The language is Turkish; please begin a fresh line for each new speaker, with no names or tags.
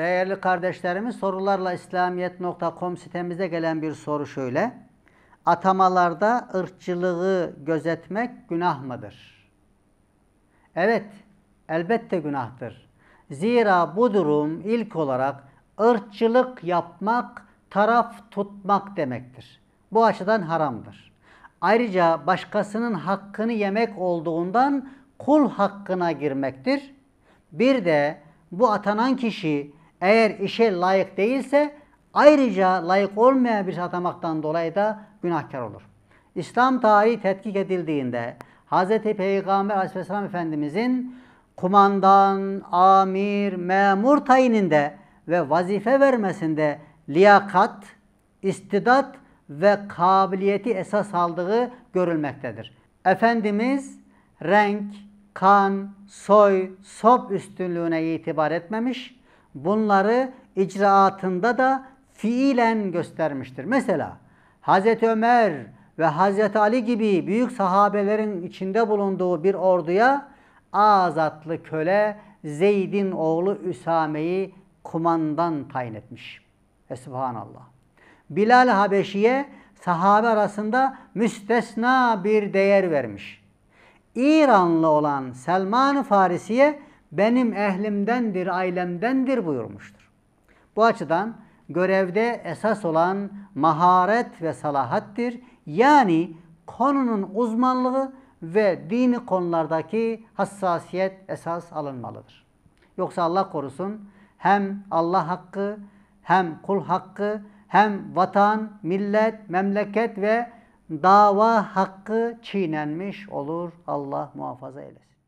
Değerli kardeşlerimiz sorularla İslamiyet.com sitemize gelen bir soru şöyle. Atamalarda ırkçılığı gözetmek günah mıdır? Evet, elbette günahtır. Zira bu durum ilk olarak ırkçılık yapmak, taraf tutmak demektir. Bu açıdan haramdır. Ayrıca başkasının hakkını yemek olduğundan kul hakkına girmektir. Bir de bu atanan kişi eğer işe layık değilse ayrıca layık olmayan bir atamaktan dolayı da günahkar olur. İslam tarihi tetkik edildiğinde Hz. Peygamber Aleyhisselam Efendimizin kumandan, amir, memur tayininde ve vazife vermesinde liyakat, istidat ve kabiliyeti esas aldığı görülmektedir. Efendimiz renk, kan, soy, sop üstünlüğüne itibar etmemiş, bunları icraatında da fiilen göstermiştir. Mesela Hazreti Ömer ve Hazreti Ali gibi büyük sahabelerin içinde bulunduğu bir orduya azatlı köle Zeyd'in oğlu Üsame'yi kumandan tayin etmiş. E Bilal Habeşi'ye sahabe arasında müstesna bir değer vermiş. İranlı olan Selman Farisi'ye benim ehlimdendir, ailemdendir buyurmuştur. Bu açıdan görevde esas olan maharet ve salahattir. Yani konunun uzmanlığı ve dini konulardaki hassasiyet esas alınmalıdır. Yoksa Allah korusun hem Allah hakkı hem kul hakkı hem vatan, millet, memleket ve dava hakkı çiğnenmiş olur. Allah muhafaza eylesin.